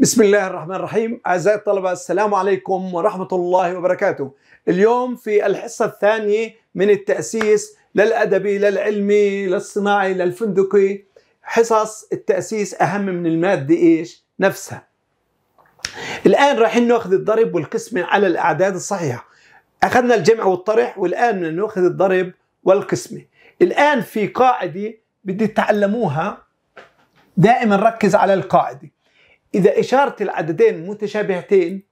بسم الله الرحمن الرحيم أعزائي الطلبة السلام عليكم ورحمة الله وبركاته اليوم في الحصة الثانية من التأسيس للأدبي للعلمي للصناعي للفندقي حصص التأسيس أهم من المادة إيش؟ نفسها الآن رايحين ناخذ الضرب والقسمة على الأعداد الصحيحة أخذنا الجمع والطرح والآن بدنا ناخذ الضرب والقسمة الآن في قاعدة بدي تتعلموها دائما ركز على القاعدة إذا إشارة العددين متشابهتين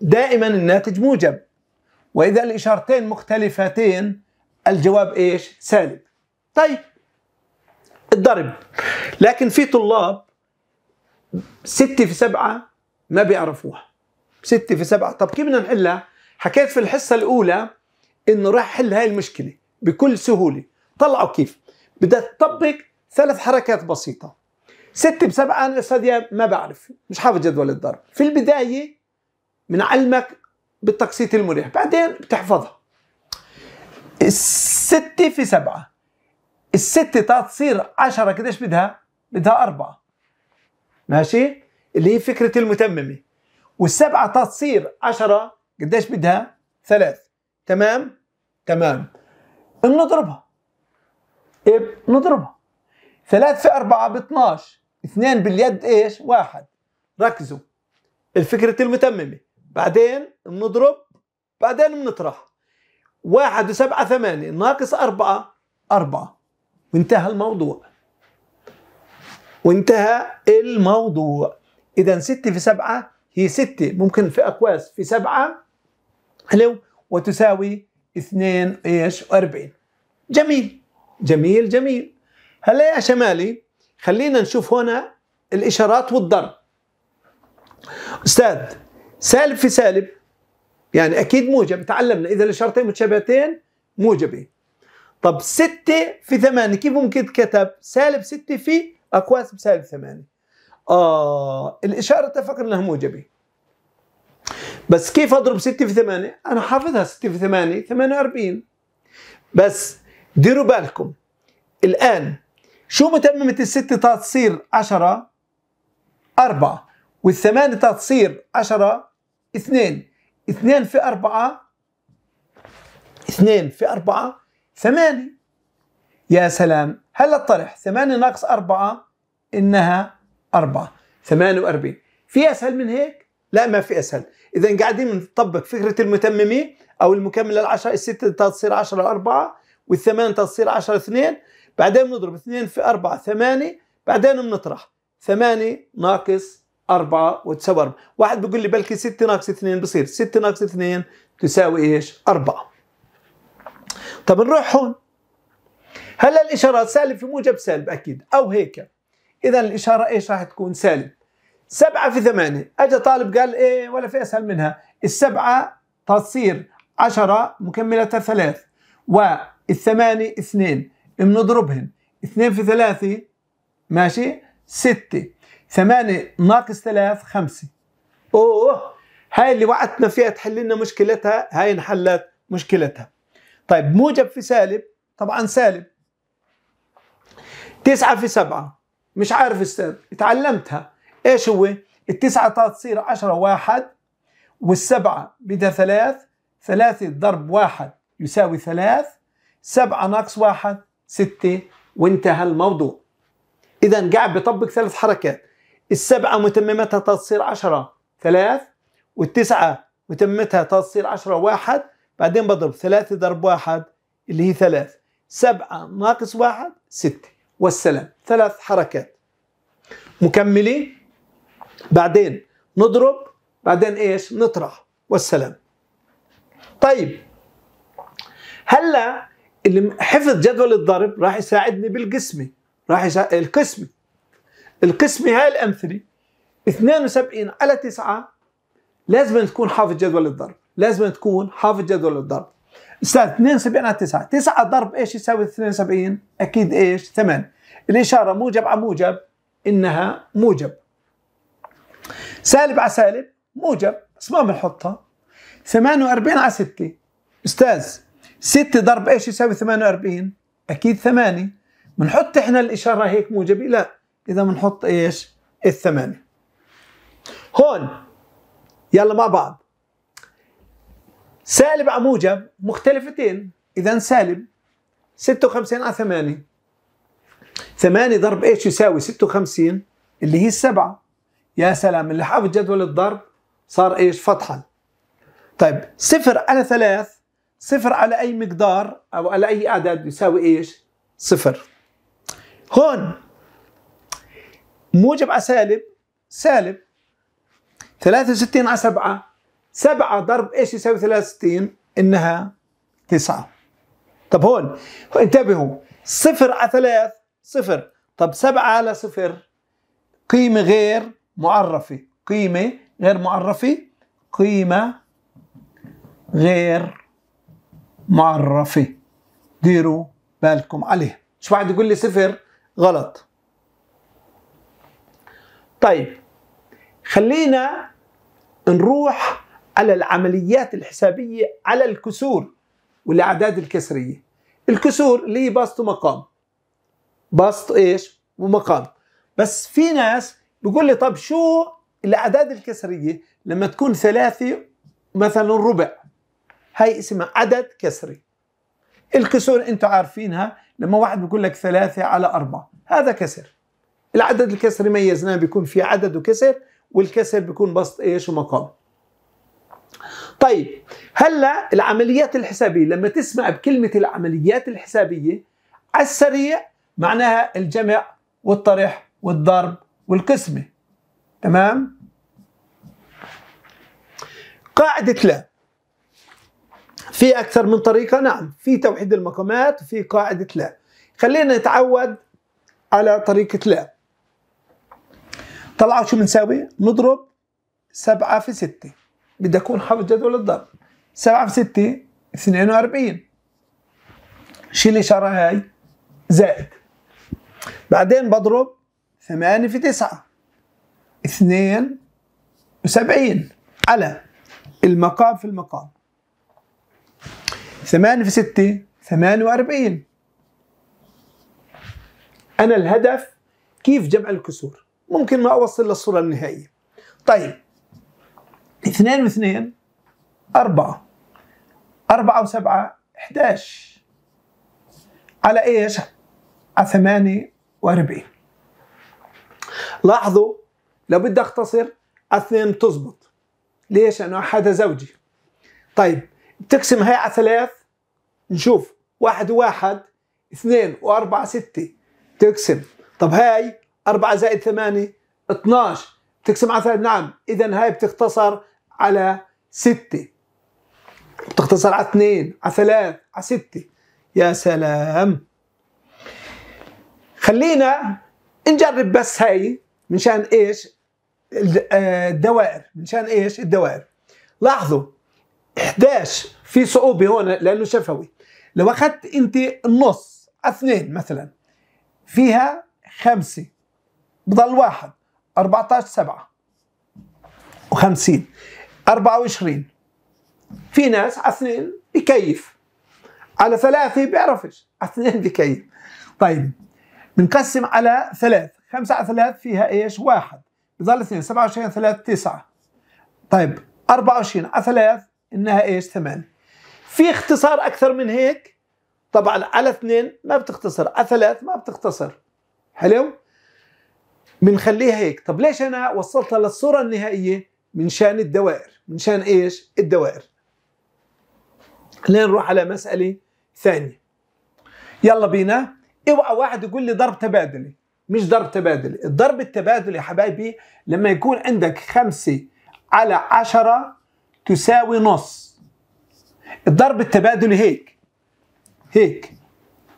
دائما الناتج موجب وإذا الإشارتين مختلفتين الجواب إيش؟ سالب طيب الضرب لكن في طلاب ستة في سبعة ما بيعرفوها ستة في سبعة طب كيف بدنا نحلها؟ حكيت في الحصة الأولى إنه راح حل هاي المشكلة بكل سهولة طلعوا كيف بدها تطبق ثلاث حركات بسيطة ستة بسبعة أنا الأستاذ ما بعرف مش حافظ جدول الضرب في البداية من علمك بالتقسيط المريح بعدين بتحفظها الستة في سبعة الستة تصير عشرة قديش بدها؟ بدها أربعة ماشي؟ اللي هي فكرة المتممة والسبعة تصير عشرة قديش بدها؟ ثلاث تمام؟ تمام بنضربها إيه بنضربها ثلاث في أربعة باثناش 12 اثنين باليد ايش واحد ركزوا الفكرة المتممة بعدين بنضرب بعدين بنطرح واحد وسبعة ثمانية ناقص أربعة أربعة وانتهى الموضوع وانتهى الموضوع إذا ستة في سبعة هي ستة ممكن في أقواس في سبعة حلو وتساوي اثنين ايش وأربعين جميل جميل جميل هلا يا شمالي خلينا نشوف هنا الإشارات والضرب أستاذ سالب في سالب يعني أكيد موجب تعلمنا إذا الإشارتين متشابهتين موجبة طب 6 في 8 كيف ممكن تكتب سالب 6 في أقواس بسالب 8 آه الإشارة اتفقنا أنها موجبة بس كيف أضرب 6 في 8 أنا حافظها 6 في 8 48 بس ديروا بالكم الآن شو متممة الستة تصير عشرة أربعة والثمانية تصير عشرة اثنين اثنين في أربعة اثنين في أربعة ثمانية يا سلام هلا الطرح ثمانية ناقص أربعة إنها أربعة ثمانية وأربعين في أسهل من هيك؟ لا ما في أسهل إذا قاعدين نطبق فكرة المتممة أو المكمل العشرة الستة تصير عشرة أربعة والثمانية تصير عشرة اثنين بعدين بنضرب 2 في 4 8 بعدين بنطرح 8 ناقص 4 وتساوي 4 واحد بيقول لي بلكي 6 ناقص 2 بصير 6 ناقص 2 تساوي ايش 4 طب نروح هون هلا الاشاره سالب في موجب سالب اكيد او هيك اذا الاشاره ايش راح تكون سالب 7 في 8 اجى طالب قال ايه ولا في اسهل منها السبعه تصير 10 مكمله ثلاث والثمانيه اثنين بنضربهم اثنين في ثلاثة ماشي ستة ثمانية ناقص ثلاث خمسة أوه هاي اللي وعدتنا فيها تحل لنا مشكلتها هاي انحلت مشكلتها طيب موجب في سالب طبعا سالب تسعة في سبعة مش عارف استاذ اتعلمتها ايش هو التسعة تصير عشرة واحد والسبعة بدها ثلاث ثلاثة ضرب واحد يساوي ثلاث سبعة ناقص واحد ستة وانتهى الموضوع إذا قاعد بيطبق ثلاث حركات السبعة متممتها تصير عشرة ثلاث والتسعة متممتها تصير عشرة واحد بعدين بضرب ثلاثة ضرب واحد اللي هي ثلاث سبعة ناقص واحد ستة والسلام ثلاث حركات مكملين بعدين نضرب بعدين ايش نطرح والسلام طيب هلا اللي حفظ جدول الضرب راح يساعدني بالقسمه راح يساعد القسمه القسمه هاي الامثله 72 على 9 لازم تكون حافظ جدول الضرب لازم تكون حافظ جدول الضرب استاذ 72 على 9 9 ضرب ايش يساوي 72 اكيد ايش 8 الاشاره موجب على موجب انها موجب سالب على سالب موجب بس ما بنحطها 48 على 6 استاذ 6 ضرب ايش يساوي 48 اكيد 8 بنحط احنا الاشاره هيك موجبه لا اذا بنحط ايش الثمانية هون يلا مع بعض سالب على موجب مختلفتين اذا سالب 56 على 8 8 ضرب ايش يساوي 56 اللي هي السبعة يا سلام اللي حافظ جدول الضرب صار ايش فتحا طيب صفر على ثلاث صفر على أي مقدار أو على أي عدد يساوي إيش صفر هون موجب على سالب سالب 63 على 7 7 ضرب ايش يساوي 63 انها 9 طب هون انتبهوا صفر على 3 صفر طب 7 على صفر قيمة غير معرفة قيمة غير معرفة قيمة غير معرفة ديروا بالكم عليه مش واحد يقول لي صفر غلط طيب خلينا نروح على العمليات الحسابية على الكسور والأعداد الكسرية الكسور اللي هي بسط ومقام بسط إيش ومقام بس في ناس بيقول لي طب شو الأعداد الكسرية لما تكون ثلاثة مثلا ربع هاي اسمها عدد كسري الكسور انتم عارفينها لما واحد بيقول لك ثلاثة على أربعة هذا كسر العدد الكسري ميزناه بيكون في عدد وكسر والكسر بيكون بسط ايش ومقام طيب هلا العمليات الحسابية لما تسمع بكلمة العمليات الحسابية على السريع معناها الجمع والطرح والضرب والقسمة تمام قاعدة لا في أكثر من طريقة نعم في توحيد المقامات في قاعدة لا خلينا نتعود على طريقة لا طلعوا شو بنساوي نضرب 7 في 6 بدي أكون حافظ جدول الضرب 7 في 6 42 شيل الإشارة هاي زائد بعدين بضرب 8 في 9 72 على المقام في المقام 8 في ستة 48 وأربعين أنا الهدف كيف جمع الكسور ممكن ما أوصل للصورة النهائية طيب اثنين واثنين أربعة أربعة وسبعة إحداش على إيش؟ على ثمانية وأربعين لاحظوا لو بدي أختصر اثنين بتزبط ليش؟ لأنه أحد زوجي طيب هاي على ثلاث نشوف واحد واحد اثنين واربعة ستة تقسم طب هاي أربعة زائد ثمانية 12 بتقسم على ثلاث نعم إذا هاي بتختصر على ستة بتختصر على اثنين على ثلاث على ستة يا سلام خلينا نجرب بس هاي من شان ايش آه، الدوائر من شان ايش الدوائر لاحظوا 11 في صعوبه هون لانه شفوي لو اخذت انت النص اثنين مثلا فيها خمسه بضل واحد 14 7 و50 24 في ناس على اثنين بكيف على ثلاثه بيعرفش على اثنين بكيف طيب بنقسم على ثلاث خمسة على ثلاث فيها ايش واحد بضل اثنين 27 وعشرين ثلاث تسعة طيب 24 على ثلاث انها ايش ثمانية في اختصار اكثر من هيك طبعا على اثنين ما بتختصر على ثلاث ما بتختصر حلو بنخليها هيك طب ليش انا وصلتها للصورة النهائية من شان الدوائر من شان ايش الدوائر خلينا نروح على مسألة ثانية يلا بينا اوعى واحد يقول لي ضرب تبادلي مش ضرب تبادلي الضرب التبادلي يا حبايبي لما يكون عندك خمسة على عشرة تساوي نص الضرب التبادلي هيك هيك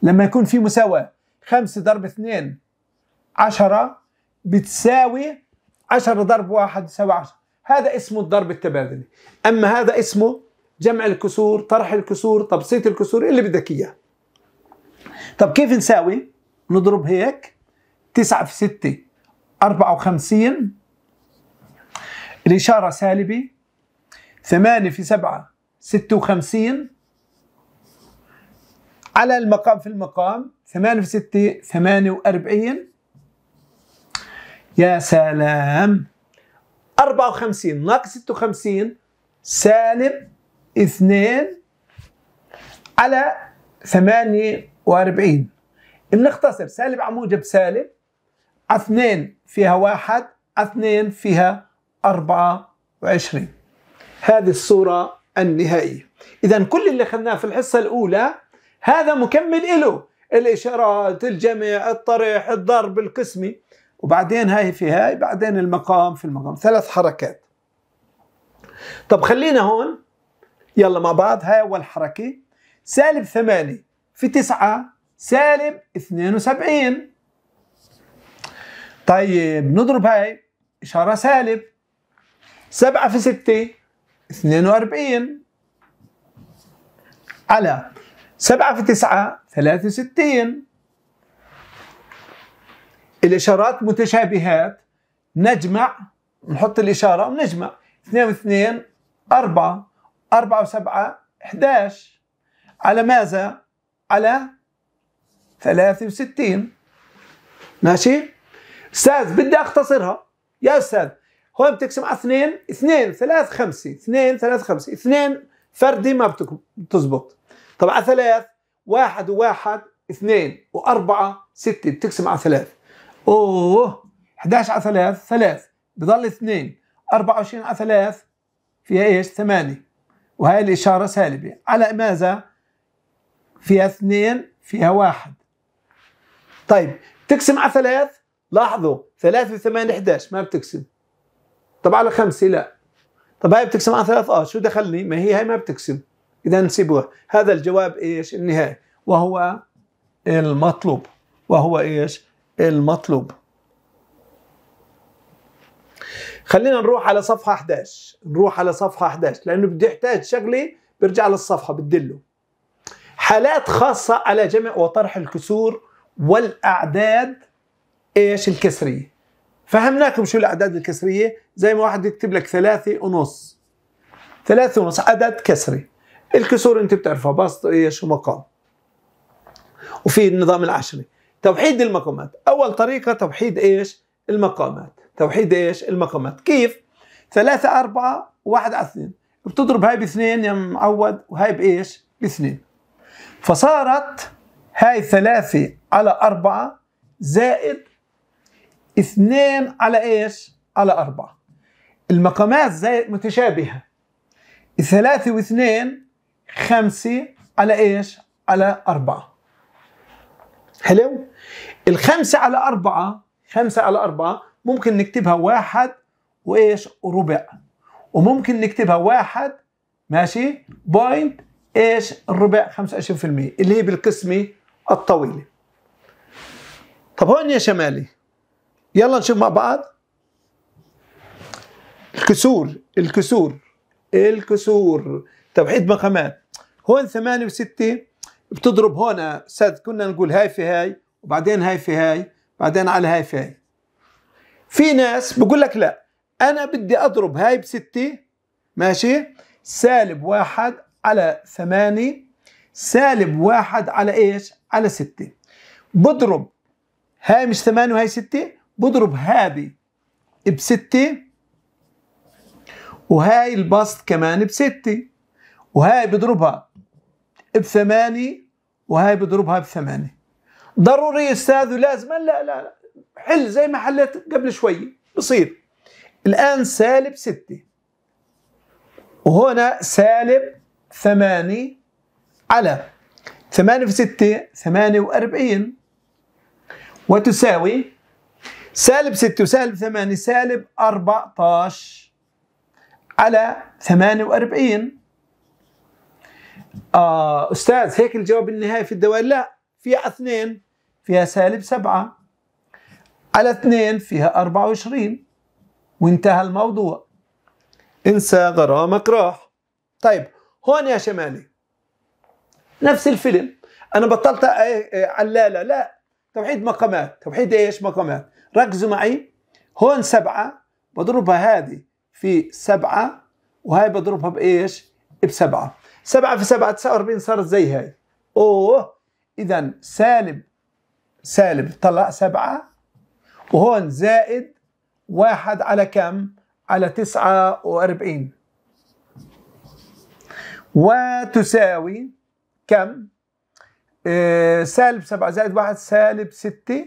لما يكون في مساواة خمسة ضرب اثنين عشرة بتساوي عشرة ضرب واحد تساوي عشرة هذا اسمه الضرب التبادلي أما هذا اسمه جمع الكسور طرح الكسور تبسيط الكسور اللي بدك إياه طب كيف نساوي نضرب هيك تسعة في ستة أربعة وخمسين الإشارة سالبة ثمانية في سبعة ستة وخمسين على المقام في المقام ثمانية في ستة ثمانية وأربعين يا سلام أربعة وخمسين ناقص ستة وخمسين سالب اثنين على ثمانية وأربعين بنختصر سالب على بسالب سالب اثنين فيها واحد اثنين فيها أربعة وعشرين هذه الصورة النهائية إذا كل اللي أخذناه في الحصة الأولى هذا مكمل إله الإشارات الجمع الطريح الضرب القسمي وبعدين هاي في هاي بعدين المقام في المقام ثلاث حركات طب خلينا هون يلا مع بعض هاي أول حركة سالب ثمانية في تسعة سالب اثنين وسبعين طيب نضرب هاي إشارة سالب سبعة في ستة 42 على 7 في 9 63 الإشارات متشابهات نجمع نحط الإشارة ونجمع 2 و 2 4 4 و 7 11 على ماذا؟ على 63 ماشي؟ أستاذ بدي أختصرها يا أستاذ هون بتقسم على اثنين اثنين ثلاث خمسة اثنين ثلاث خمسة اثنين فردي ما بتزبط طبعا على ثلاث واحد وواحد اثنين وأربعة ستة بتقسم على ثلاث أوه 11 على ثلاث ثلاث بضل اثنين 24 على ثلاث فيها ايش ثمانية وهي الإشارة سالبة على ماذا فيها اثنين فيها واحد طيب تقسم على ثلاث لاحظوا ثلاثة ثمانية 11 ما بتقسم طب على خمسه لا طب هاي بتقسم على ثلاث اه شو دخلني ما هي هاي ما بتقسم اذا نسيبوها هذا الجواب ايش النهائي وهو المطلوب وهو ايش المطلوب خلينا نروح على صفحة 11 نروح على صفحة 11 لأنه بدي يحتاج شغلة برجع للصفحة بتدله حالات خاصة على جمع وطرح الكسور والأعداد إيش الكسرية فهمناكم شو الأعداد الكسرية زي ما واحد يكتب لك ثلاثة ونص ثلاثة ونص عدد كسري الكسور انت بتعرفها بسط ايش ومقام وفي النظام العشري توحيد المقامات اول طريقة توحيد ايش المقامات توحيد ايش المقامات كيف ثلاثة أربعة واحد على اثنين بتضرب هاي باثنين يا معود وهاي بايش باثنين فصارت هاي ثلاثة على أربعة زائد اثنين على ايش على أربعة المقامات زي متشابهة ثلاثة واثنين خمسة على ايش؟ على أربعة حلو؟ الخمسة على أربعة خمسة على أربعة ممكن نكتبها واحد وإيش؟ وربع وممكن نكتبها واحد ماشي؟ بوينت إيش؟ الربع 25% اللي هي بالقسمة الطويلة طب هون يا شمالي يلا نشوف مع بعض الكسور الكسور الكسور توحيد طيب، مقامات هون ثمانية وستة بتضرب هون استاذ كنا نقول هاي في هاي وبعدين هاي في هاي بعدين على هاي في هاي في ناس بقول لك لا انا بدي اضرب هاي بستة ماشي سالب واحد على ثمانية سالب واحد على ايش على ستة بضرب هاي مش ثمانية وهاي ستة بضرب هذه بستة وهاي البسط كمان بستة وهاي بضربها بثمانية وهاي بضربها بثمانية ضروري أستاذ ولازم لا لا لا حل زي ما حليت قبل شوي بصير الآن سالب ستة وهنا سالب ثمانية على ثمانية في ستة ثمانية وأربعين وتساوي سالب ستة وسالب ثمانية سالب أربعتاش على 48 آه أستاذ هيك الجواب النهائي في الدوال لا فيها اثنين فيها سالب سبعة على اثنين فيها 24 وانتهى الموضوع انسى غرامك راح طيب هون يا شمالي نفس الفيلم انا بطلت آه، آه، علاله لا توحيد مقامات توحيد ايش مقامات ركزوا معي هون سبعة بضربها هذه في سبعة وهي بضربها بايش؟ بسبعة سبعة في سبعة تسعة واربعين صارت زي هاي اوه اذا سالب سالب طلع سبعة وهون زائد واحد على كم؟ على تسعة وأربعين وتساوي كم؟ آه سالب سبعة زائد واحد سالب ستة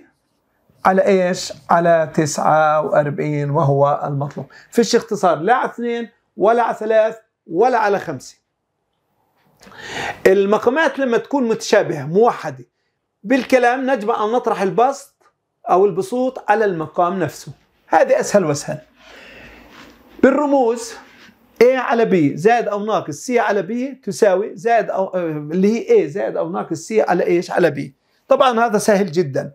على ايش؟ على 49 وهو المطلوب، فيش اختصار لا على اثنين ولا على ثلاث ولا على خمسه. المقامات لما تكون متشابهه موحده بالكلام نجب ان نطرح البسط او البسوط على المقام نفسه. هذه اسهل واسهل. بالرموز A على B زائد أو ناقص C على B تساوي زائد أو آه، اللي هي A زائد أو ناقص C على إيش على B طبعا هذا سهل جدا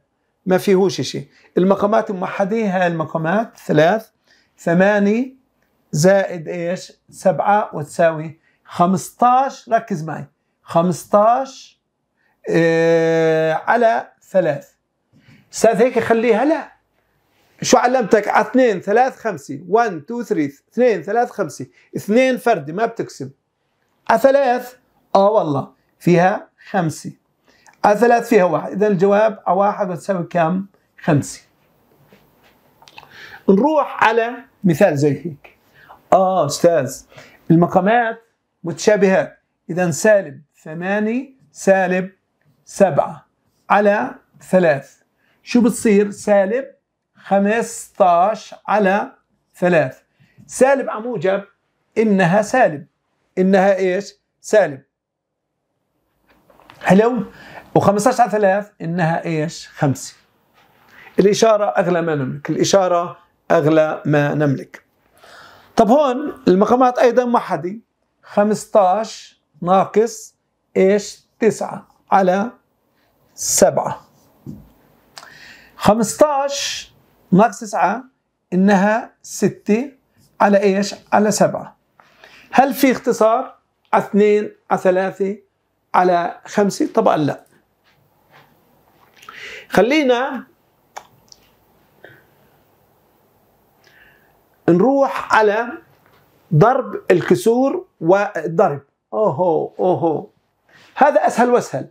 ما فيهوش شيء المقامات الموحدة هاي المقامات ثلاث ثمانية زائد ايش سبعة وتساوي 15 ركز معي 15 اه على ثلاث استاذ هيك خليها لا شو علمتك على ثلاث خمسة وان 1 2 3 2 3 5 فردي ما بتقسم على ثلاث اه والله فيها خمسه ثلاث فيها واحد إذا الجواب واحد وتساوي كم؟ خمسة نروح على مثال زي هيك آه أستاذ المقامات متشابهات إذا سالب ثمانية سالب سبعة على ثلاث شو بتصير سالب 15 على ثلاث سالب عموجب إنها سالب إنها إيش سالب حلو و15 على 3 انها ايش؟ 5 الاشاره اغلى ما نملك، الاشاره اغلى ما نملك. طب هون المقامات ايضا موحده 15 ناقص ايش؟ 9 على 7 15 ناقص 9 انها 6 على ايش؟ على 7 هل في اختصار على 2 على 3 على 5 طبعا لا خلينا نروح على ضرب الكسور والضرب اوهو اوهو هذا اسهل واسهل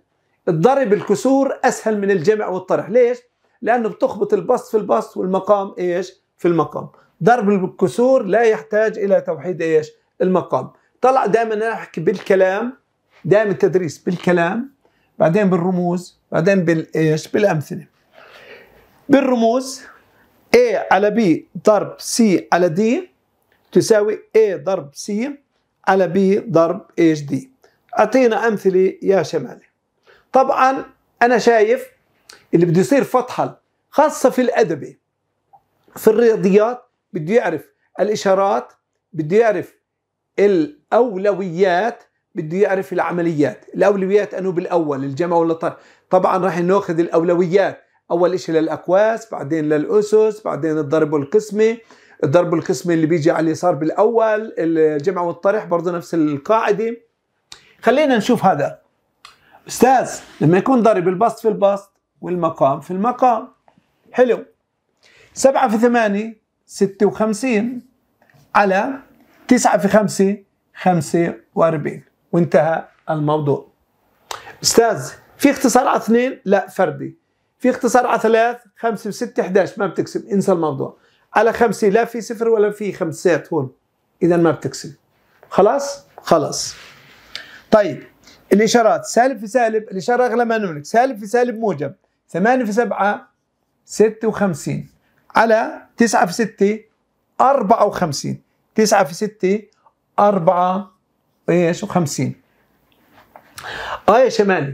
الضرب الكسور اسهل من الجمع والطرح ليش لانه بتخبط البسط في البسط والمقام ايش في المقام ضرب الكسور لا يحتاج الى توحيد ايش المقام طلع دائما احكي بالكلام دائما التدريس بالكلام بعدين بالرموز بعدين بالايش بالامثله بالرموز A على B ضرب C على D تساوي A ضرب C على B ضرب إيش D أعطينا أمثلة يا شمالي طبعا أنا شايف اللي بده يصير فتحة خاصة في الأدبي في الرياضيات بده يعرف الإشارات بده يعرف الأولويات بده يعرف العمليات الأولويات أنه بالأول الجمع ولا الطرف طبعا راح ناخذ الاولويات اول شيء للاكواس بعدين للاسس بعدين الضرب والقسمه الضرب والقسمه اللي بيجي على اليسار بالاول الجمع والطرح برضه نفس القاعده خلينا نشوف هذا استاذ لما يكون ضرب البسط في البسط والمقام في المقام حلو سبعة في ثمانية ستة وخمسين على تسعة في خمسة خمسة وأربعين وانتهى الموضوع أستاذ في اختصار على اثنين لا فردي في اختصار على ثلاث خمسة وستة 11 ما بتكسب انسى الموضوع على خمسة لا في صفر ولا في خمسات هون اذا ما بتكسب خلاص خلاص طيب الاشارات سالب في سالب الاشارة اغلى ما نملك سالب في سالب موجب ثمانية في سبعة ستة وخمسين على تسعة في ستة أربعة وخمسين تسعة في ستة أربعة إيش وخمسين آه يا شمالي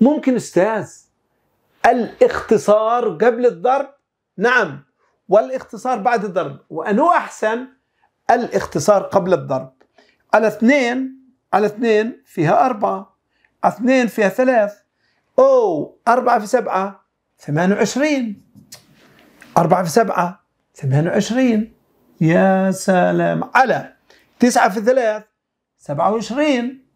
ممكن استاذ الاختصار قبل الضرب نعم والاختصار بعد الضرب وانه احسن الاختصار قبل الضرب على اثنين على اثنين فيها أربعة اثنين فيها ثلاث أو أربعة في سبعة ثمان وعشرين أربعة في سبعة ثمان وعشرين يا سلام على تسعة في ثلاث سبعة وعشرين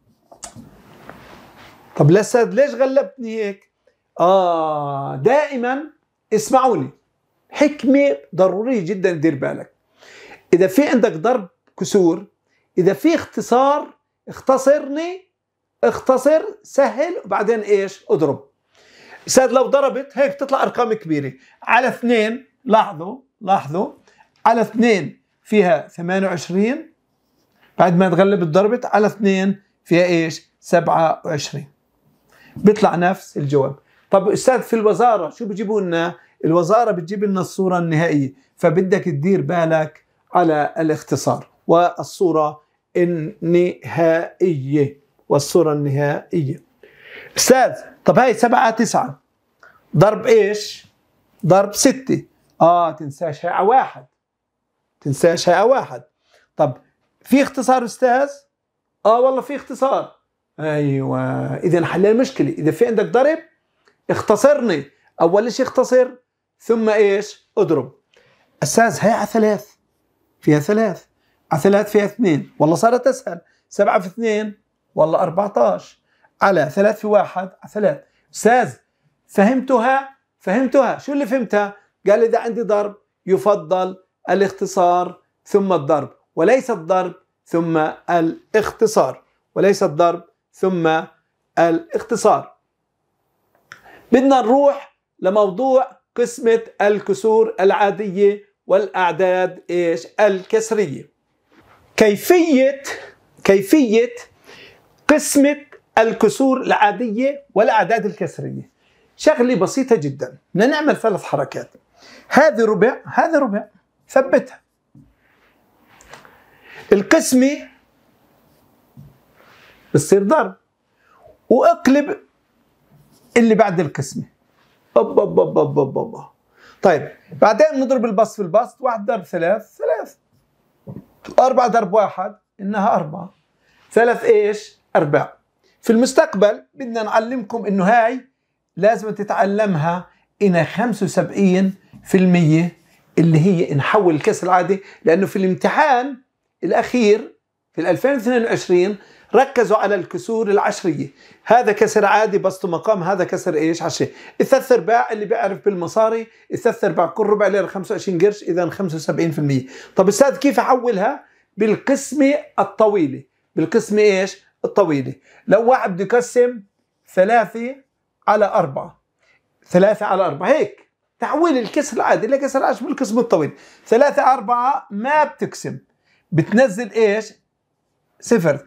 طب لا ليش غلبتني هيك اه دائما اسمعوني حكمه ضروريه جدا دير بالك اذا في عندك ضرب كسور اذا في اختصار اختصرني اختصر سهل وبعدين ايش اضرب استاذ لو ضربت هيك بتطلع ارقام كبيره على اثنين لاحظوا لاحظوا على اثنين فيها 28 بعد ما تغلب ضربت على اثنين فيها ايش 27 بيطلع نفس الجواب طب استاذ في الوزاره شو بيجيبوا لنا الوزاره بتجيب لنا الصوره النهائيه فبدك تدير بالك على الاختصار والصوره النهائيه والصوره النهائيه استاذ طب هاي سبعة تسعة ضرب ايش ضرب ستة اه تنساش هاي واحد تنساش هاي واحد طب في اختصار استاذ اه والله في اختصار ايوه اذا حل المشكله اذا في عندك ضرب اختصرني اول شيء اختصر ثم ايش اضرب استاذ هي على ثلاث فيها ثلاث على ثلاث فيها اثنين والله صارت اسهل سبعة في اثنين والله 14 على ثلاث في واحد على ثلاث استاذ فهمتها فهمتها شو اللي فهمتها قال اذا عندي ضرب يفضل الاختصار ثم الضرب وليس الضرب ثم الاختصار وليس الضرب ثم الاختصار بدنا نروح لموضوع قسمة الكسور العادية والأعداد إيش الكسرية كيفية كيفية قسمة الكسور العادية والأعداد الكسرية شغلة بسيطة جدا بدنا نعمل ثلاث حركات هذه ربع هذه ربع ثبتها القسمة بتصير ضرب واقلب اللي بعد القسمه أب أب أب أب أب أب. طيب بعدين نضرب البسط في البسط واحد ضرب ثلاث ثلاث أربعة ضرب واحد إنها أربعة ثلاث إيش أرباع في المستقبل بدنا نعلمكم إنه هاي لازم تتعلمها إنها 75% اللي هي نحول الكاس العادي لأنه في الامتحان الأخير في 2022 ركزوا على الكسور العشريه هذا كسر عادي بسط مقام هذا كسر ايش عشريه الثلاث ارباع اللي بيعرف بالمصاري الثلاث ارباع كل ربع ليره 25 قرش اذا 75% طب استاذ كيف احولها بالقسمه الطويله بالقسمه ايش الطويله لو واحد بده يقسم ثلاثة على أربعة ثلاثة على أربعة هيك تحويل الكسر العادي لكسر عشر بالقسم الطويل ثلاثة أربعة ما بتقسم بتنزل إيش صفر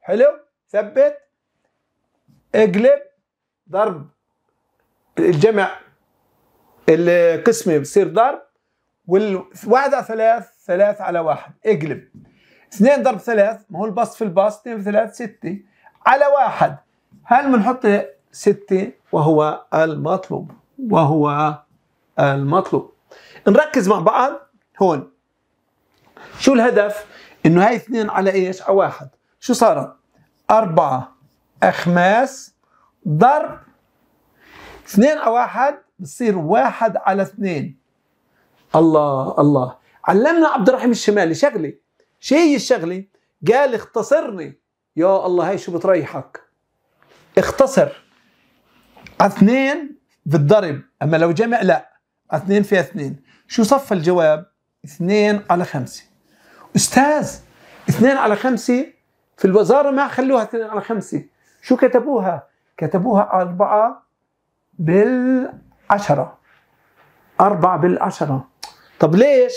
حلو ثبت اقلب ضرب الجمع القسمي بصير ضرب والواحد على ثلاث ثلاث على واحد اقلب اثنين ضرب ثلاث ما هو البسط في البسط اثنين في ثلاث ستة على واحد هل بنحط ستة وهو المطلوب وهو المطلوب نركز مع بعض هون شو الهدف انه هاي اثنين على ايش على واحد شو صارت؟ أربعة أخماس ضرب اثنين أو واحد بصير واحد على اثنين الله الله علمنا عبد الرحيم الشمالي شغلة شو هي الشغلة؟ قال اختصرني يا الله هاي شو بتريحك اختصر اثنين بالضرب أما لو جمع لا اثنين في اثنين شو صف الجواب؟ اثنين على خمسة أستاذ اثنين على خمسة في الوزارة ما خلوها اثنين على خمسة شو كتبوها كتبوها أربعة بالعشرة أربعة بالعشرة طب ليش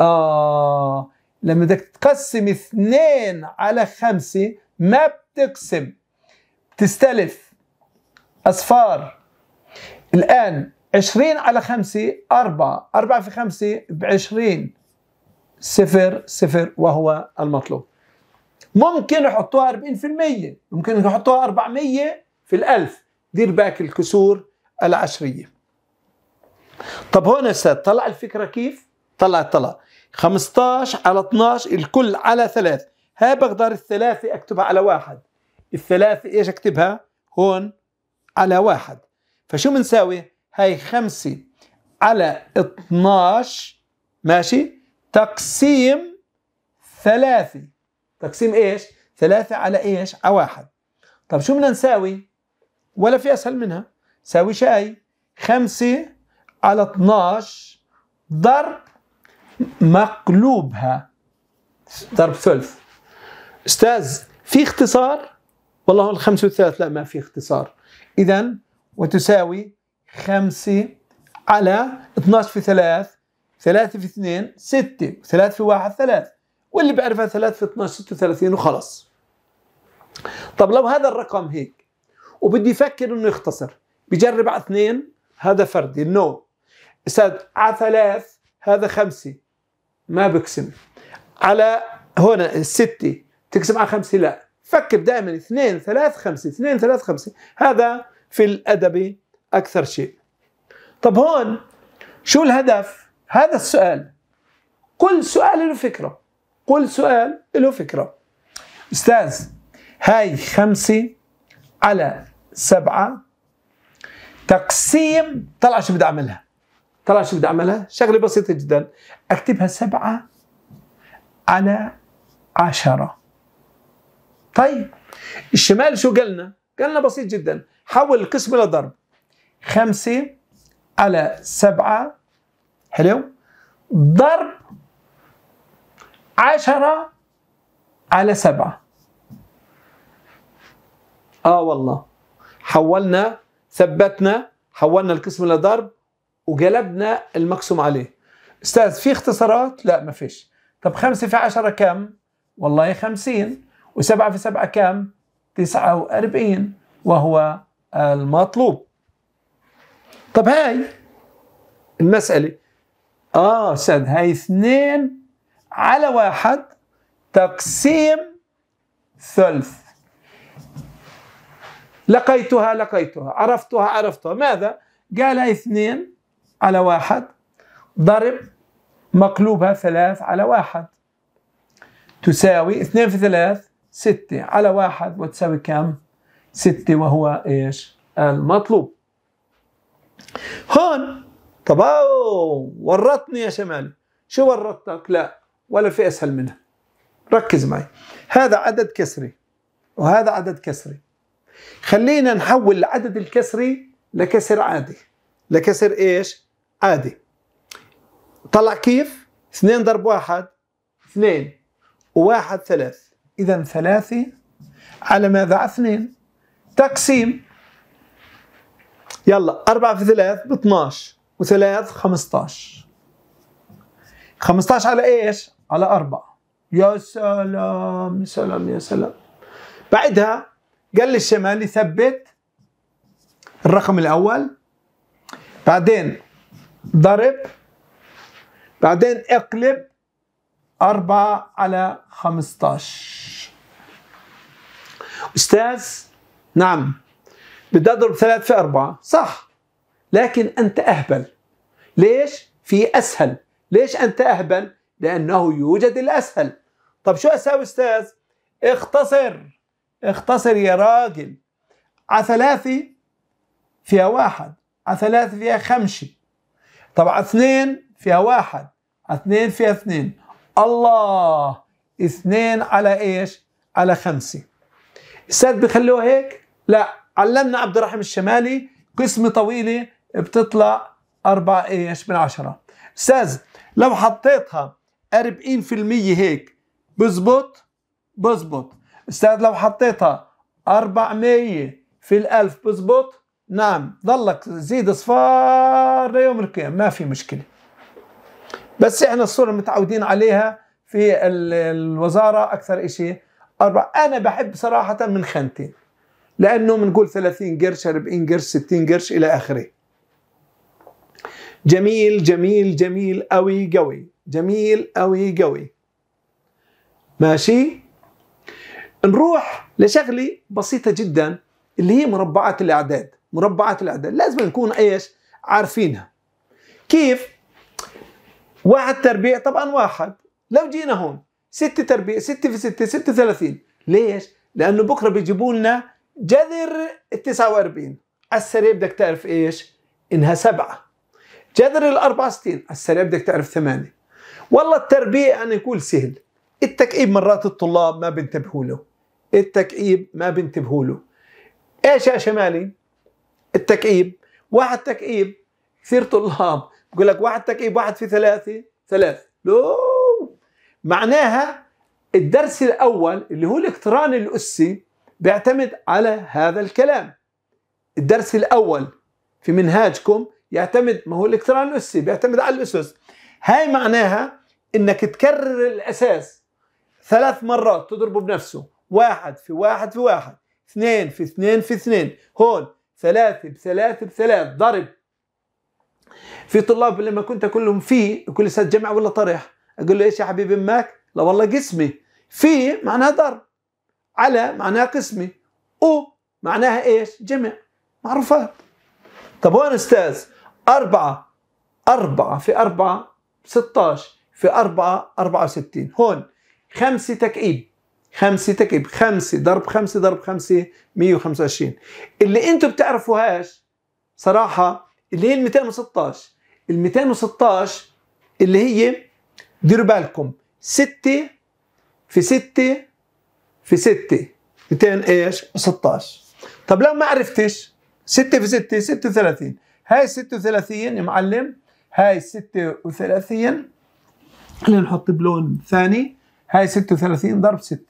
آه لما بدك تقسم اثنين على خمسة ما بتقسم بتستلف أصفار الآن عشرين على خمسة أربعة أربعة في خمسة بعشرين صفر صفر وهو المطلوب ممكن يحطوها 40% ممكن يحطوها 400 في الألف دير باك الكسور العشرية طب هون أستاذ طلع الفكرة كيف؟ طلع طلع 15 على 12 الكل على ثلاث ها بقدر الثلاثة أكتبها على واحد الثلاثة إيش أكتبها؟ هون على واحد فشو بنساوي؟ هاي 5 على 12 ماشي تقسيم ثلاثة تقسيم ايش ثلاثة على ايش على واحد طب شو بدنا نساوي ولا في اسهل منها ساوي شيء خمسة على 12 ضرب مقلوبها ضرب ثلث استاذ في اختصار والله الخمسة والثلاث لا ما في اختصار اذا وتساوي خمسة على 12 في 3 3 في 2 6 3 في 1 3 واللي بيعرفها 3 في 12 36 وخلاص طب لو هذا الرقم هيك وبده يفكر انه يختصر بجرب على اثنين هذا فردي نو استاذ على ثلاث هذا خمسه ما بقسم على هنا الستة تقسم على خمسة لا فكر دائما اثنين ثلاث خمسة اثنين ثلاث خمسة هذا في الأدب أكثر شيء طب هون شو الهدف هذا السؤال كل سؤال له فكره كل سؤال له فكرة أستاذ هاي خمسة على سبعة تقسيم طلع شو بدي أعملها طلع شو بدي أعملها شغلة بسيطة جدا أكتبها سبعة على عشرة طيب الشمال شو قالنا قالنا بسيط جدا حول القسم إلى ضرب خمسة على سبعة حلو ضرب عشرة على سبعة آه والله حولنا ثبتنا حولنا القسم إلى ضرب وقلبنا المقسوم عليه أستاذ في اختصارات؟ لا ما فيش طب خمسة في عشرة كم؟ والله خمسين وسبعة في سبعة كم؟ تسعة وأربعين وهو المطلوب طب هاي المسألة آه أستاذ هاي اثنين على واحد تقسيم ثلث لقيتها لقيتها عرفتها عرفتها ماذا؟ قال اثنين على واحد ضرب مقلوبها ثلاث على واحد تساوي اثنين في ثلاث ستة على واحد وتساوي كم؟ ستة وهو ايش؟ المطلوب هون طب ورطني يا شمال شو ورطتك؟ لا ولا في أسهل منها ركز معي هذا عدد كسري وهذا عدد كسري خلينا نحول العدد الكسري لكسر عادي لكسر إيش عادي طلع كيف 2 ضرب واحد اثنين وواحد ثلاث إذا ثلاثه على ماذا اثنين تقسيم يلا 4 في 3 ب 12 وثلاث 15 15 على ايش؟ على أربعة يا سلام يا سلام يا سلام بعدها قال للشمالي ثبت الرقم الأول بعدين ضرب بعدين اقلب أربعة على خمسطاش أستاذ نعم بدي أضرب ثلاث في أربعة صح لكن أنت أهبل ليش؟ في أسهل ليش أنت أهبل؟ لأنه يوجد الأسهل طب شو أساوي أستاذ اختصر اختصر يا راجل عثلاثي فيها واحد ثلاثة فيها خمسة طب اثنين فيها واحد اثنين فيها اثنين الله اثنين على ايش على خمسة الساد بيخلوه هيك لا علمنا عبد الرحيم الشمالي قسمة طويلة بتطلع أربعة ايش من عشرة استاذ لو حطيتها 40% هيك بزبط بزبط استاذ لو حطيتها 400 في الألف بزبط نعم ضلك زيد صفار ليوم القيامة ما في مشكلة بس احنا الصورة متعودين عليها في الوزارة أكثر إشي أربع أنا بحب صراحة من خانتين لأنه بنقول 30 قرش 40 قرش 60 قرش إلى آخره جميل جميل جميل قوي قوي جميل قوي قوي ماشي نروح لشغله بسيطه جدا اللي هي مربعات الاعداد مربعات الاعداد لازم نكون ايش عارفينها كيف واحد تربيع طبعا واحد لو جينا هون ستة تربيع ستة في ستة ستة ثلاثين ليش لانه بكره بيجيبوا لنا جذر التسعة واربعين على السريع بدك تعرف ايش انها سبعة جذر الاربعة ستين على السريع بدك تعرف ثمانية والله التربية أنا أقول سهل التكئيب مرات الطلاب ما بينتبهوا له التكئيب ما بينتبهوا له ايش يا شمالي التكئيب واحد تكئيب كثير طلاب بقول لك واحد تكئيب واحد في ثلاثة ثلاث لو معناها الدرس الأول اللي هو الاقتران الأسي بيعتمد على هذا الكلام الدرس الأول في منهاجكم يعتمد ما هو الاقتران الأسي بيعتمد على الأسس هاي معناها انك تكرر الاساس ثلاث مرات تضربه بنفسه واحد في واحد في واحد اثنين في اثنين في اثنين هون ثلاثة بثلاثة بثلاث ضرب في طلاب لما كنت كلهم في كل سنة جمع ولا طرح اقول له ايش يا حبيب امك لا والله قسمي في معناها ضرب على معناها قسمي او معناها ايش جمع معروفات طب هون استاذ أربعة أربعة في أربعة 16 في 4 64 هون 5 تكعيب 5 تكعيب 5 ضرب 5 ضرب 5 125 اللي انتم بتعرفوهاش صراحه اللي هي ال 216 ال 216 اللي هي ديروا بالكم 6 في 6 في 6 200 ايش 16 طب لو ما عرفتش 6 في 6 36 هاي 36 يا معلم هاي 36 خلينا نحط بلون ثاني هاي 36 ضرب 6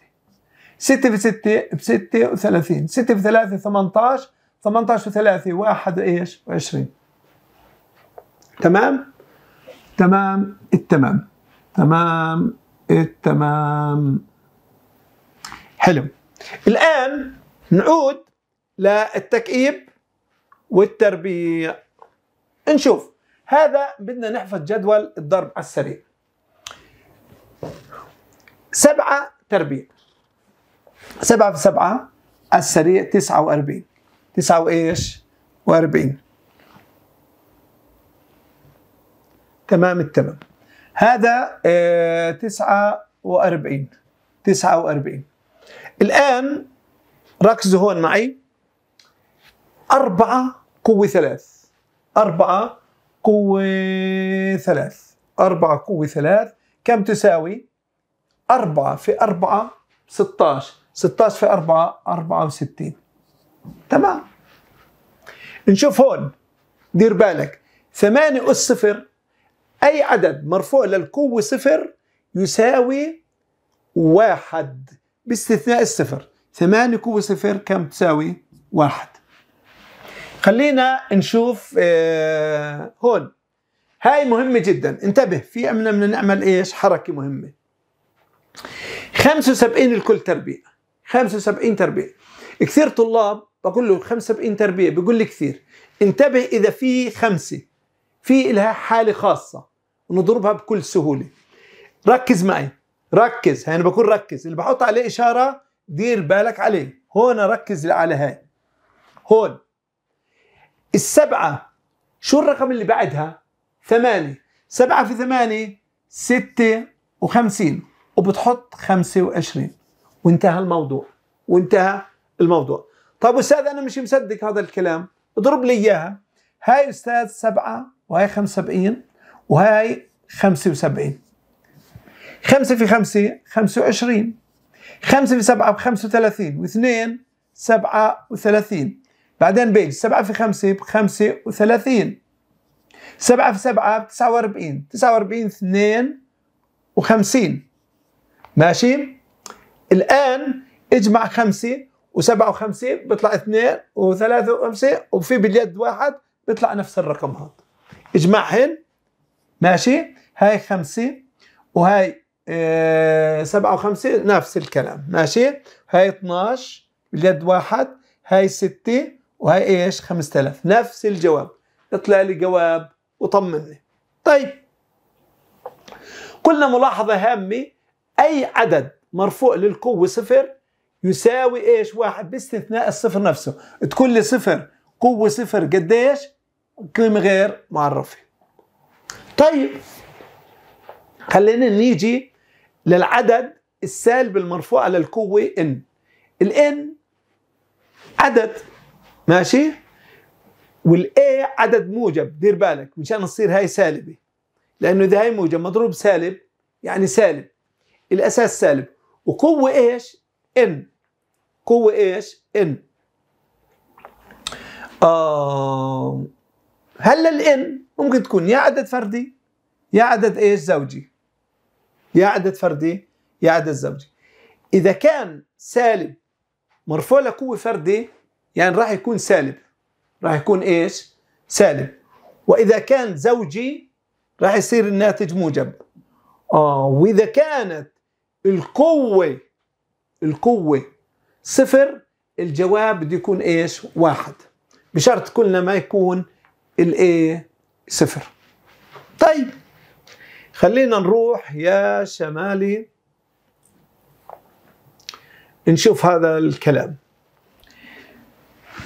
6 في 6 ب 36 6 في 3 18 18 في 3 1 ايش و20 تمام؟ تمام التمام تمام التمام حلو الآن نعود للتكئيب والتربيع نشوف هذا بدنا نحفظ جدول الضرب على السريع سبعة تربيع سبعة في سبعة على السريع تسعة وأربعين تسعة وإيش وأربعين تمام التمام هذا آه، تسعة وأربعين تسعة وأربعين الآن ركزوا هون معي أربعة قوة ثلاث أربعة قوة ثلاث أربعة قوة ثلاث كم تساوي أربعة في أربعة 16 16 في 4 64 تمام نشوف هون دير بالك ثمانية أس صفر أي عدد مرفوع للقوة صفر يساوي واحد باستثناء الصفر ثمانية قوة صفر كم تساوي؟ واحد خلينا نشوف آه، هون هاي مهمة جدا انتبه في أمنا بدنا نعمل إيش حركة مهمة 75 الكل تربية 75 تربية كثير طلاب بقول له 75 تربية بقول لي كثير انتبه إذا في خمسة في لها حالة خاصة ونضربها بكل سهولة ركز معي ركز هاي يعني أنا بقول ركز اللي بحط عليه إشارة دير بالك عليه هون ركز على هاي هون السبعة شو الرقم اللي بعدها؟ ثمانية سبعة في ثمانية ستة وخمسين وبتحط خمسة وعشرين وانتهى الموضوع وانتهى الموضوع طيب أستاذ أنا مش مصدق هذا الكلام اضرب لي إياها هاي أستاذ سبعة وهاي خمسة وسبعين وهاي خمسة وسبعين خمسة في خمسة خمسة وعشرين خمسة في سبعة بخمسة وثلاثين واثنين سبعة وثلاثين بعدين بيج 7 في 5 ب 35 7 في 7 ب 49 49 52 ماشي الآن اجمع 5 و57 بيطلع 2 و53 وفي باليد واحد بيطلع نفس الرقم هذا اجمعهن ماشي هاي 5 وهاي اه وخمسة نفس الكلام ماشي هاي 12 باليد واحد هاي 6 وهي ايش 5000 نفس الجواب اطلع لي جواب وطمني طيب قلنا ملاحظة هامة أي عدد مرفوع للقوة صفر يساوي إيش واحد باستثناء الصفر نفسه تقول لي صفر قوة صفر قديش قيمة غير معرفة طيب خلينا نيجي للعدد السالب المرفوع على القوة n الان عدد ماشي والاي عدد موجب دير بالك مشان تصير هاي سالبه لانه اذا هاي موجب مضروب سالب يعني سالب الاساس سالب وقوه ايش ان قوه ايش ان آه هلا الان ممكن تكون يا عدد فردي يا عدد ايش زوجي يا عدد فردي يا عدد زوجي اذا كان سالب مرفوع لقوه فردي يعني راح يكون سالب راح يكون ايش سالب واذا كان زوجي راح يصير الناتج موجب اه واذا كانت القوه القوه صفر الجواب بده يكون ايش واحد بشرط كلنا ما يكون الايه صفر طيب خلينا نروح يا شمالي نشوف هذا الكلام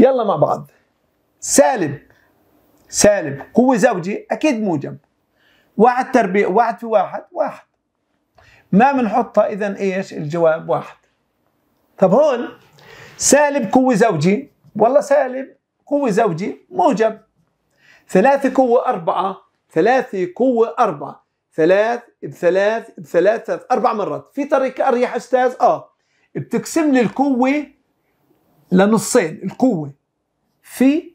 يلا مع بعض سالب سالب قوة زوجي أكيد موجب واحد تربيع واحد في واحد واحد ما بنحطها إذا إيش الجواب واحد طب هون سالب قوة زوجي والله سالب قوة زوجي موجب ثلاثة قوة أربعة ثلاثة قوة أربعة ثلاث بثلاث بثلاث ثلاث أربع مرات في طريقة أريح أستاذ آه بتقسم لي القوة لنصين القوة في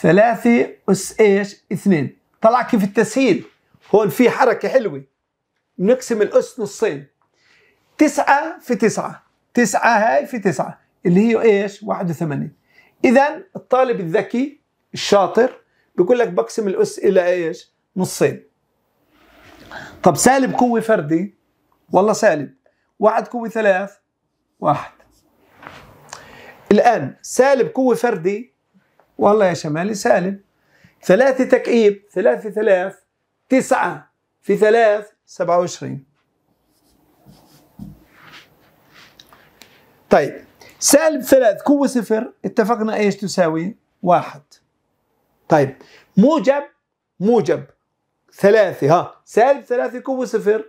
ثلاثة أس إيش اثنين طلع كيف التسهيل هون في حركة حلوة نقسم الأس نصين تسعة في تسعة تسعة هاي في تسعة اللي هي إيش واحد وثمانين إذا الطالب الذكي الشاطر بيقول لك بقسم الأس إلى إيش نصين طب سالب قوة فردي والله سالب واحد قوة ثلاث واحد الآن سالب قوة فردي والله يا شمالي سالب ثلاثة تكئيب ثلاثة ثلاث تسعة في ثلاث سبعة وعشرين طيب سالب ثلاث قوة صفر اتفقنا ايش تساوي واحد طيب موجب موجب ثلاثة ها سالب ثلاثة قوة صفر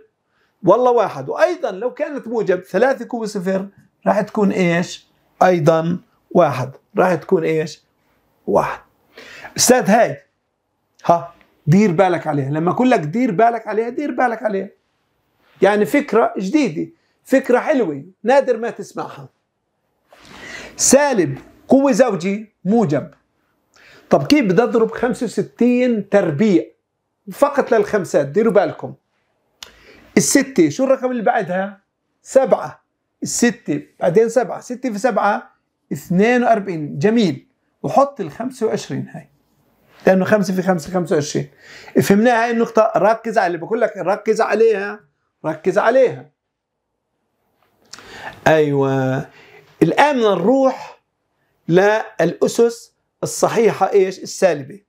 والله واحد وأيضا لو كانت موجب ثلاثة قوة صفر راح تكون ايش ايضا واحد راح تكون ايش واحد استاذ هاي ها دير بالك عليها لما اقول لك دير بالك عليها دير بالك عليها يعني فكرة جديدة فكرة حلوة نادر ما تسمعها سالب قوة زوجي موجب طب كيف بدي اضرب 65 تربيع فقط للخمسات ديروا بالكم الستة شو الرقم اللي بعدها سبعة الست بعدين سبعة ست في سبعة 42 جميل وحط ال 25 هاي لأنه 5 في 5 25 فهمناها هاي النقطة ركز على اللي بقول لك ركز عليها ركز عليها أيوة الآن نروح للأسس الصحيحة إيش السالبة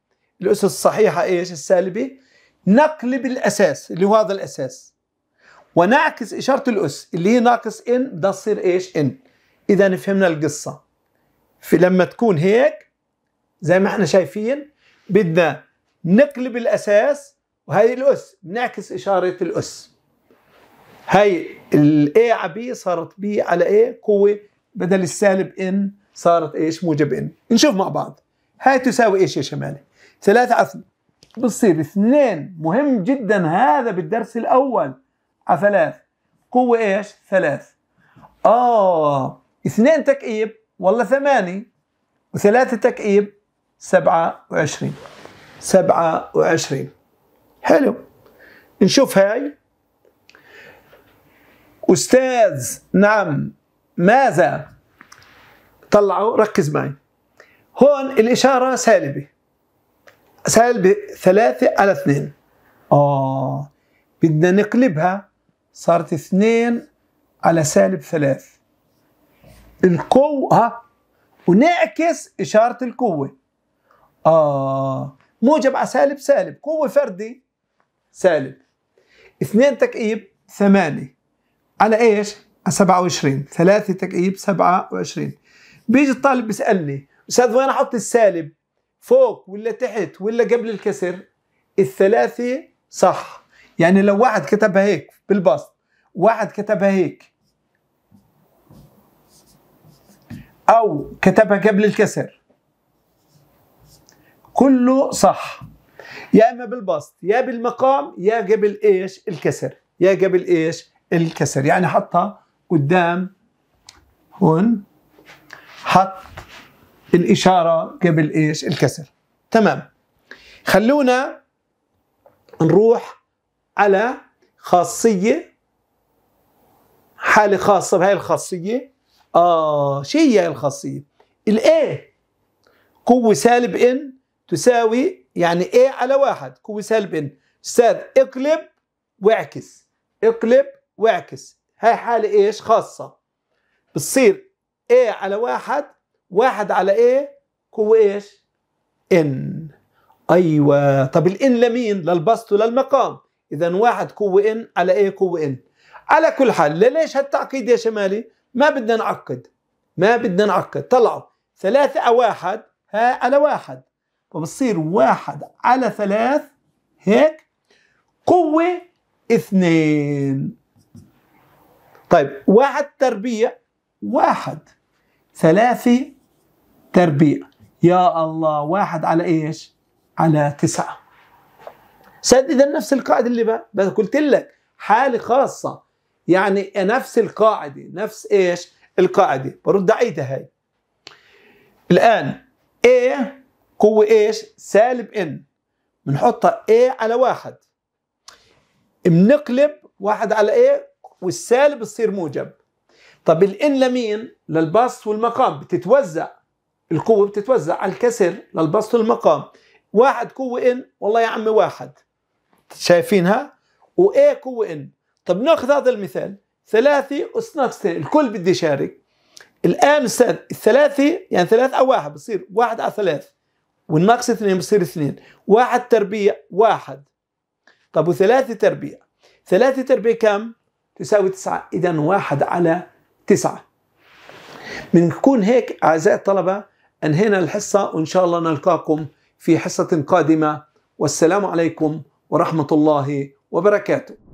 الأسس الصحيحة إيش السالبة نقلب الأساس اللي هو هذا الأساس ونعكس إشارة الأس اللي هي ناقص إن ده تصير إيش إن إذا فهمنا القصة في لما تكون هيك زي ما احنا شايفين بدنا نقلب الأساس وهي الأس نعكس إشارة الأس هاي الاي على بي صارت بي على اي قوه بدل السالب ان صارت ايش موجب ان نشوف مع بعض هاي تساوي ايش يا شمالي ثلاثة على بتصير اثنين مهم جدا هذا بالدرس الاول على ثلاث قوة ايش؟ ثلاث اه اثنين تكئيب والله ثمانية وثلاثة تكئيب سبعة وعشرين سبعة وعشرين حلو نشوف هاي أستاذ نعم ماذا طلعوا ركز معي هون الإشارة سالبة سالبة ثلاثة على اثنين آه بدنا نقلبها صارت اثنين على سالب ثلاث القوة ها ونعكس إشارة القوة آه موجب على سالب سالب قوة فردي سالب اثنين تكئيب ثمانية على إيش؟ على 27 ثلاثة تكئيب 27 بيجي الطالب بيسألني أستاذ وين أحط السالب؟ فوق ولا تحت ولا قبل الكسر؟ الثلاثة صح يعني لو واحد كتبها هيك بالبسط واحد كتبها هيك او كتبها قبل الكسر كله صح يا اما بالبسط يا بالمقام يا قبل ايش الكسر يا قبل ايش الكسر يعني حطها قدام هون حط الاشاره قبل ايش الكسر تمام خلونا نروح على خاصية حالة خاصة بهاي الخاصية آه شو هي هاي الخاصية؟ ال A قوة سالب N تساوي يعني A على واحد قوة سالب N أستاذ اقلب واعكس اقلب واعكس هاي حالة ايش خاصة بتصير A على واحد واحد على A قوة ايش؟ N ايوه طب الان لمين؟ للبسط وللمقام اذا واحد قوه ان على ايه قوه ان على كل حال ليش هالتعقيد يا شمالي ما بدنا نعقد ما بدنا نعقد طلعوا ثلاثة أو واحد ها على واحد فبصير واحد على ثلاث هيك قوة اثنين طيب واحد تربيع واحد ثلاثة تربيع يا الله واحد على ايش على تسعة سددا نفس القاعده اللي بقى بس قلت لك حاله خاصه يعني نفس القاعده نفس ايش القاعده برد عيدها هاي الان A قوة ايش سالب ان بنحطها A على واحد بنقلب واحد على A والسالب بصير موجب طب الان لمين للبسط والمقام بتتوزع القوة بتتوزع على الكسر للبسط والمقام واحد قوة ان والله يا عمي واحد شايفينها وايك وان طب ناخذ هذا المثال ثلاثي وسناكس الكل بدي يشارك الان استاذ الثلاثي يعني ثلاث او واحد بصير واحد على ثلاث والناقص اثنين بصير اثنين واحد تربيع واحد طب وثلاثة تربيع ثلاثة تربيع كم تساوي تسعة إذا واحد على تسعة بنكون هيك أعزائي الطلبة أنهينا الحصة وإن شاء الله نلقاكم في حصة قادمة والسلام عليكم ورحمه الله وبركاته